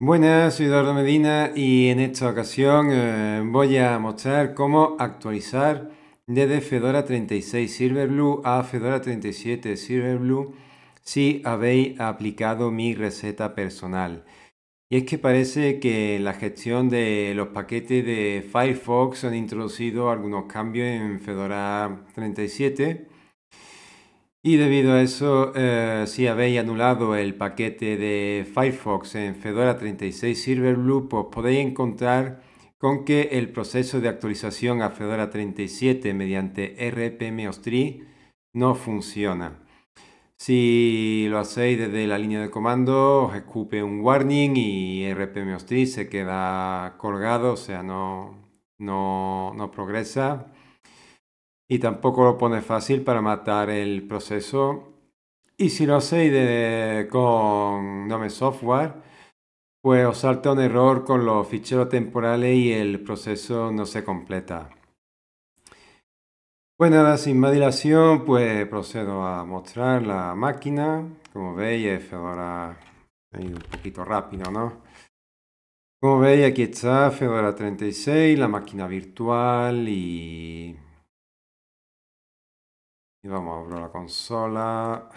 Buenas, soy Eduardo Medina y en esta ocasión eh, voy a mostrar cómo actualizar desde Fedora 36 Silverblue a Fedora 37 Silverblue si habéis aplicado mi receta personal. Y es que parece que la gestión de los paquetes de Firefox han introducido algunos cambios en Fedora 37 y debido a eso, eh, si habéis anulado el paquete de Firefox en Fedora 36 Silverblue, pues podéis encontrar con que el proceso de actualización a Fedora 37 mediante RPM 3 no funciona. Si lo hacéis desde la línea de comando, os escupe un warning y RPM Ostri se queda colgado, o sea, no, no, no progresa y tampoco lo pone fácil para matar el proceso. Y si lo hacéis de, con Nome Software, pues os salta un error con los ficheros temporales y el proceso no se completa. bueno pues nada, sin más dilación, pues procedo a mostrar la máquina. Como veis, es Fedora un poquito rápido, ¿no? Como veis, aquí está Fedora 36, la máquina virtual y Vamos a abrir la consola.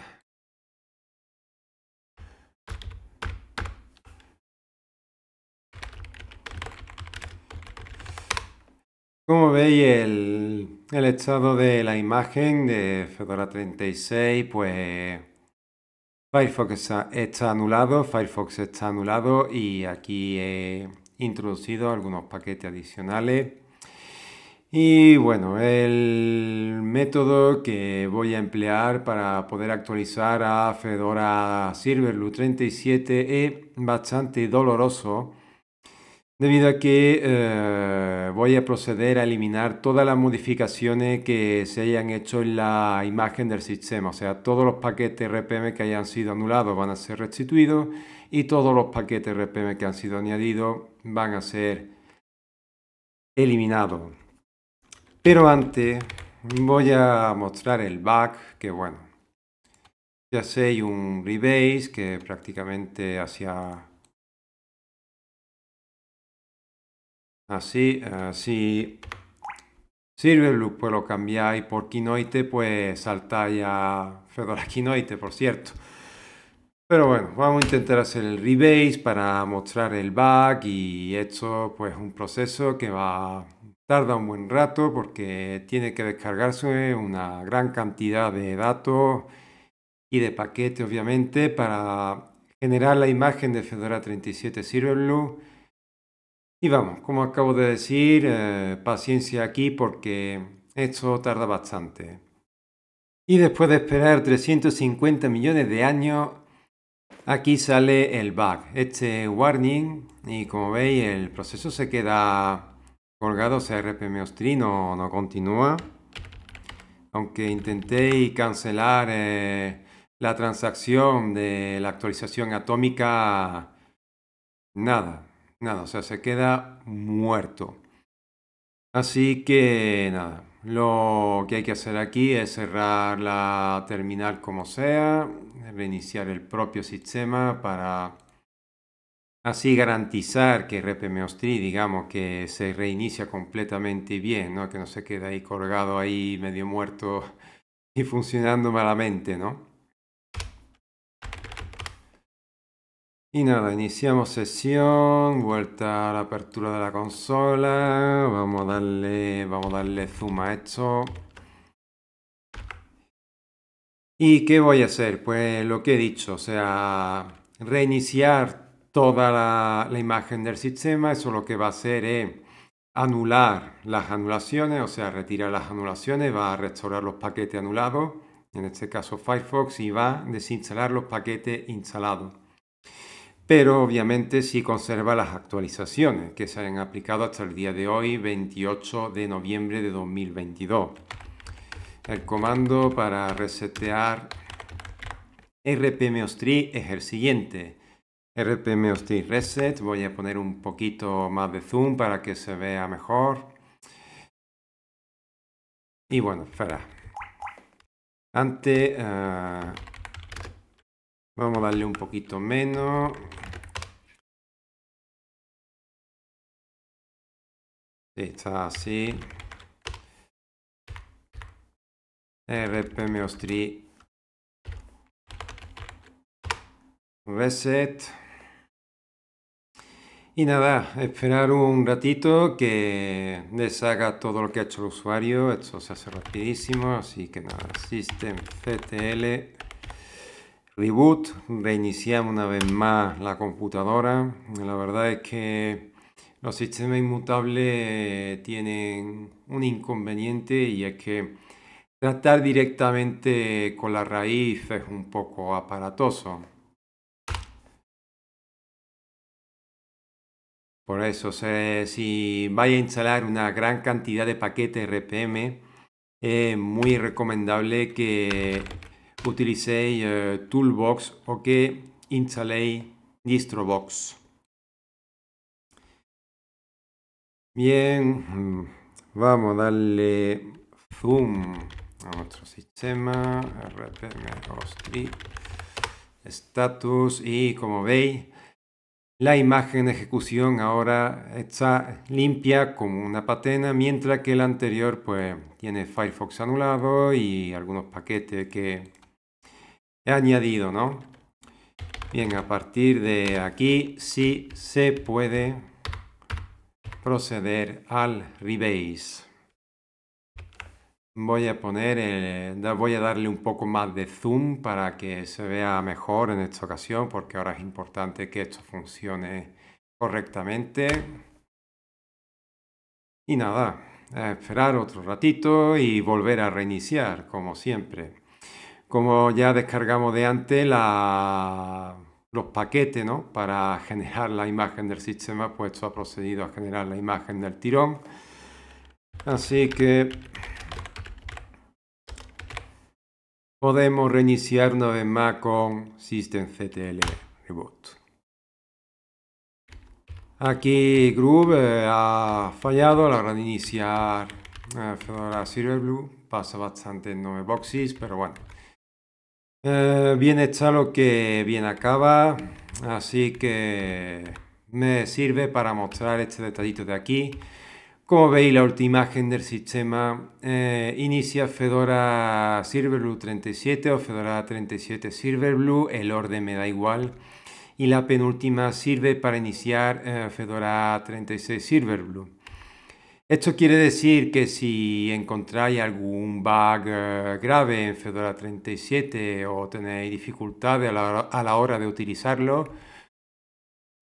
Como veis, el, el, estado de la imagen de Fedora 36, pues Firefox está anulado, Firefox está anulado y aquí he introducido algunos paquetes adicionales y bueno, el método que voy a emplear para poder actualizar a Fedora Silverlu 37 es bastante doloroso debido a que eh, voy a proceder a eliminar todas las modificaciones que se hayan hecho en la imagen del sistema, o sea, todos los paquetes RPM que hayan sido anulados van a ser restituidos y todos los paquetes RPM que han sido añadidos van a ser eliminados. Pero antes voy a mostrar el bug, que bueno, ya sé, un rebase que prácticamente hacía... Así, así Silverloop pues lo y por Quinoite, pues saltáis ya Fedora Quinoite, por cierto. Pero bueno, vamos a intentar hacer el rebase para mostrar el bug y esto pues un proceso que va tarda un buen rato porque tiene que descargarse una gran cantidad de datos y de paquetes, obviamente, para generar la imagen de Fedora 37 Serverless. Y vamos, como acabo de decir, eh, paciencia aquí porque esto tarda bastante. Y después de esperar 350 millones de años, aquí sale el bug, este warning, y como veis el proceso se queda Colgado CRP rpmostri no continúa. Aunque intenté cancelar eh, la transacción de la actualización atómica, nada, nada, o sea, se queda muerto. Así que nada, lo que hay que hacer aquí es cerrar la terminal como sea, reiniciar el propio sistema para así garantizar que RPMOS3, digamos, que se reinicia completamente bien, Que no se queda ahí colgado ahí medio muerto y funcionando malamente, ¿no? Y nada, iniciamos sesión, vuelta a la apertura de la consola, vamos a darle, vamos a darle zoom a esto. ¿Y qué voy a hacer? Pues lo que he dicho, o sea, reiniciar toda la, imagen del sistema, eso lo que va a hacer es anular las anulaciones, o sea, retirar las anulaciones, va a restaurar los paquetes anulados, en este caso Firefox, y va a desinstalar los paquetes instalados. Pero obviamente sí conserva las actualizaciones que se han aplicado hasta el día de hoy, 28 de noviembre de 2022. El comando para resetear rpm es el siguiente RPM 3 Reset, voy a poner un poquito más de zoom para que se vea mejor. Y bueno, espera. Antes, eh, vamos a darle un poquito menos. Sí, está así. RPM 3 Reset. Y nada, esperar un ratito que deshaga todo lo que ha hecho el usuario. Esto se hace rapidísimo, así que nada, CTL reboot, reiniciamos una vez más la computadora. La verdad es que los sistemas inmutables tienen un inconveniente y es que tratar directamente con la raíz es un poco aparatoso. Por eso, si vaya a instalar una gran cantidad de paquetes RPM, es muy recomendable que utilicéis eh, Toolbox o que instaléis DistroBox. Bien, vamos a darle zoom a nuestro sistema, RPM, status y como veis la imagen de ejecución ahora está limpia como una patena, mientras que la anterior pues tiene Firefox anulado y algunos paquetes que he añadido, Bien, a partir de aquí sí se puede proceder al rebase. Voy a poner, eh, voy a darle un poco más de zoom para que se vea mejor en esta ocasión, porque ahora es importante que esto funcione correctamente. Y nada, esperar otro ratito y volver a reiniciar, como siempre. Como ya descargamos de antes los paquetes para generar la imagen del sistema, pues esto ha procedido a generar la imagen del tirón. Así que Podemos reiniciar una vez más con systemctl reboot. Aquí Groove eh, ha fallado a la hora de iniciar eh, Fedora Blue. Pasa bastante en 9 boxes, pero bueno. bien eh, está lo que bien acaba, así que me sirve para mostrar este detallito de aquí. Como veis, la última imagen del sistema eh, inicia Fedora Silverblue 37 o Fedora 37 Silverblue, el orden me da igual. Y la penúltima sirve para iniciar eh, Fedora 36 Silverblue. Esto quiere decir que si encontráis algún bug eh, grave en Fedora 37 o tenéis dificultades a la hora de utilizarlo,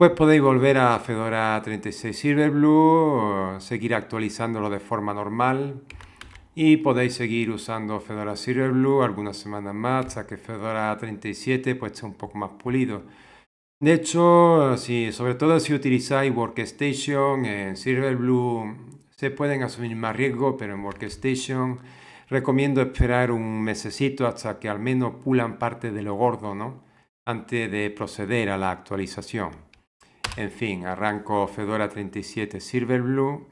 pues podéis volver a Fedora 36 Silverblue, seguir actualizándolo de forma normal y podéis seguir usando Fedora Silverblue algunas semanas más hasta que Fedora 37 pues esté un poco más pulido. De hecho, si, sobre todo si utilizáis Workstation en Silverblue se pueden asumir más riesgos, pero en Workstation recomiendo esperar un mesecito hasta que al menos pulan parte de lo gordo, ¿no? Antes de proceder a la actualización. En fin, arranco Fedora 37 Silver Blue.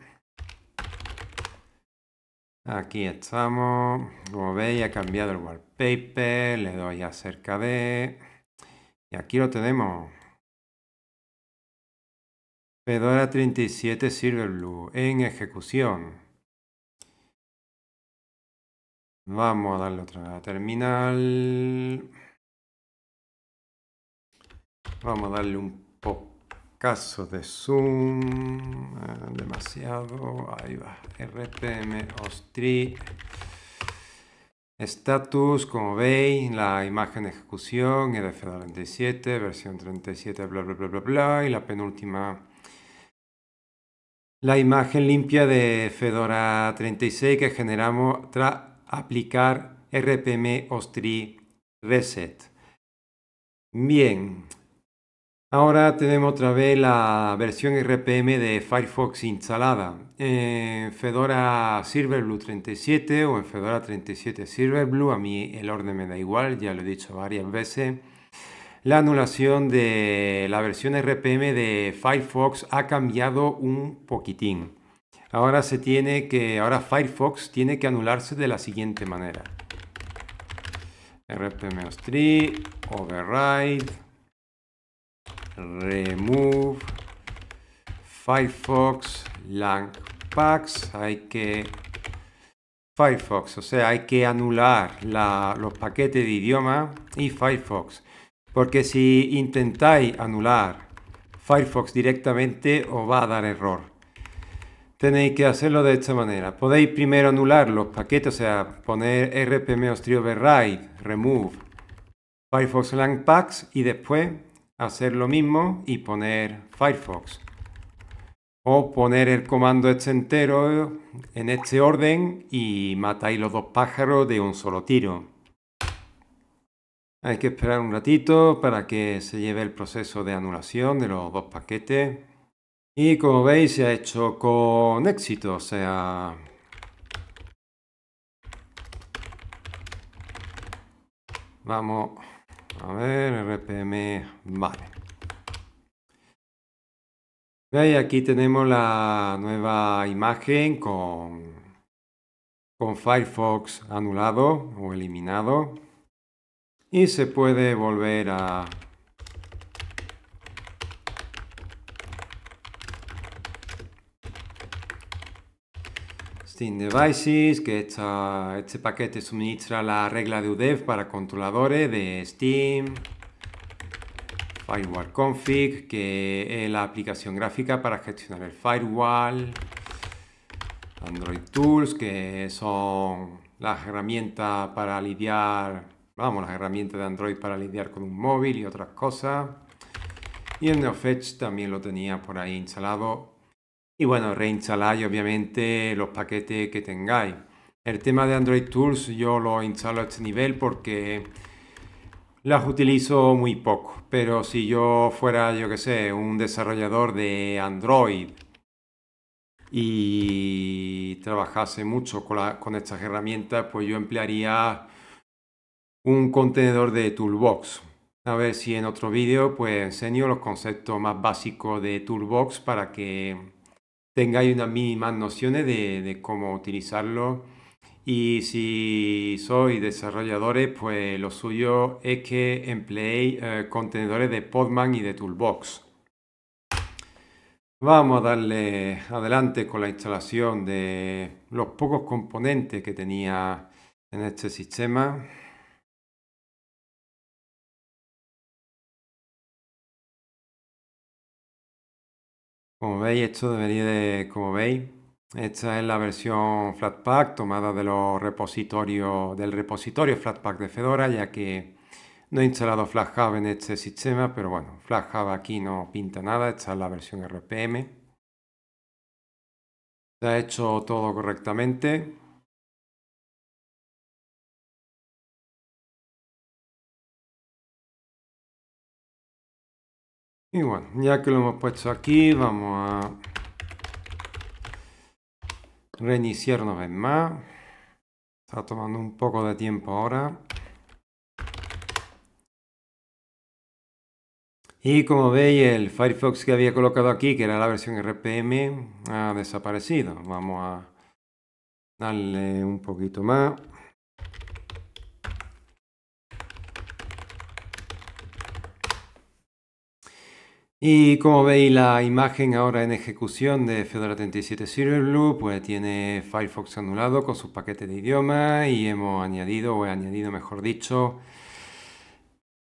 Aquí estamos. Como veis, ha cambiado el wallpaper. Le doy acerca de. Y aquí lo tenemos. Fedora 37 Silverblue en ejecución. Vamos a darle otra vez a terminal. Vamos a darle un caso de zoom, eh, demasiado, ahí va, rpm ostri, status, como veis, la imagen de ejecución, rf37, versión 37, bla, bla, bla, bla, bla, y la penúltima, la imagen limpia de Fedora 36 que generamos tras aplicar rpm ostri reset. Bien, Ahora tenemos otra vez la versión RPM de Firefox instalada en Fedora Silverblue 37 o en Fedora 37 Silverblue, a mí el orden me da igual, ya lo he dicho varias veces. La anulación de la versión RPM de Firefox ha cambiado un poquitín. Ahora se tiene que ahora Firefox tiene que anularse de la siguiente manera. RPM 3 override remove Firefox packs. Hay que Firefox, o sea, hay que anular los paquetes de idioma y Firefox. Porque si intentáis anular Firefox directamente os va a dar error. Tenéis que hacerlo de esta manera. Podéis primero anular los paquetes, o sea, poner rpm override, remove Firefox Langpacks y después hacer lo mismo y poner Firefox. O poner el comando este entero en este orden y matáis los dos pájaros de un solo tiro. Hay que esperar un ratito para que se lleve el proceso de anulación de los dos paquetes. Y como veis se ha hecho con éxito, o sea... Vamos a ver, RPM, vale. Y aquí tenemos la nueva imagen con, con Firefox anulado o eliminado. Y se puede volver a Steam Devices, que este paquete suministra la regla de UDEV para controladores de Steam. Firewall Config, que es la aplicación gráfica para gestionar el firewall. Android Tools, que son las herramientas para lidiar, vamos, las herramientas de Android para lidiar con un móvil y otras cosas. Y el NeoFetch también lo tenía por ahí instalado y bueno, reinstaláis obviamente los paquetes que tengáis. El tema de Android Tools yo lo instalo a este nivel porque las utilizo muy poco, pero si yo fuera, yo que sé, un desarrollador de Android y trabajase mucho con, con estas herramientas, pues yo emplearía un contenedor de Toolbox. A ver si en otro vídeo pues enseño los conceptos más básicos de Toolbox para que tengáis unas mínimas nociones de, cómo utilizarlo. Y si sois desarrolladores, eh, pues lo suyo es que empleéis eh, contenedores de Podman y de Toolbox. Vamos a darle adelante con la instalación de los pocos componentes que tenía en este sistema. Como veis, esto debería de, como veis, esta es la versión Flatpak tomada de los repositorios, del repositorio Flatpak de Fedora, ya que no he instalado FlatHub en este sistema, pero bueno, FlatHub aquí no pinta nada, esta es la versión RPM. Se ha hecho todo correctamente. Y bueno, ya que lo hemos puesto aquí, vamos a reiniciar una vez más. Está tomando un poco de tiempo ahora. Y como veis, el Firefox que había colocado aquí, que era la versión RPM, ha desaparecido. Vamos a darle un poquito más. Y como veis la imagen ahora en ejecución de Fedora 37 Silverblue, pues tiene Firefox anulado con sus paquetes de idioma y hemos añadido, o he añadido mejor dicho,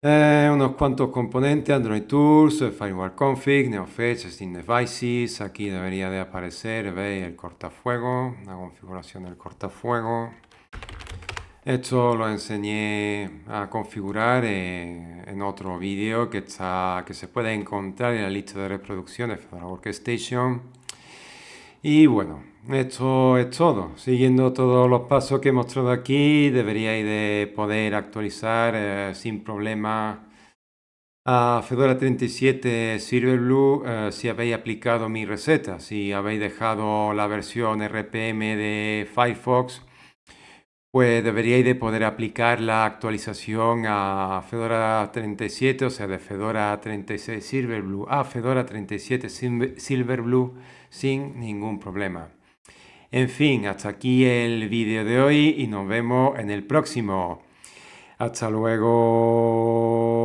eh, unos cuantos componentes, Android Tools, Firewall Config, NeoFetch, Steam Devices, aquí debería de aparecer, veis el cortafuego, la configuración del cortafuego. Esto lo enseñé a configurar en otro vídeo que, que se puede encontrar en la lista de reproducción de Fedora Workstation. Y bueno, esto es todo. Siguiendo todos los pasos que he mostrado aquí, deberíais de poder actualizar eh, sin problema a Fedora 37 Silverblue eh, si habéis aplicado mi receta, si habéis dejado la versión RPM de Firefox pues deberíais de poder aplicar la actualización a Fedora 37, o sea, de Fedora 36 Silverblue a Fedora 37 Silverblue sin ningún problema. En fin, hasta aquí el vídeo de hoy y nos vemos en el próximo. Hasta luego.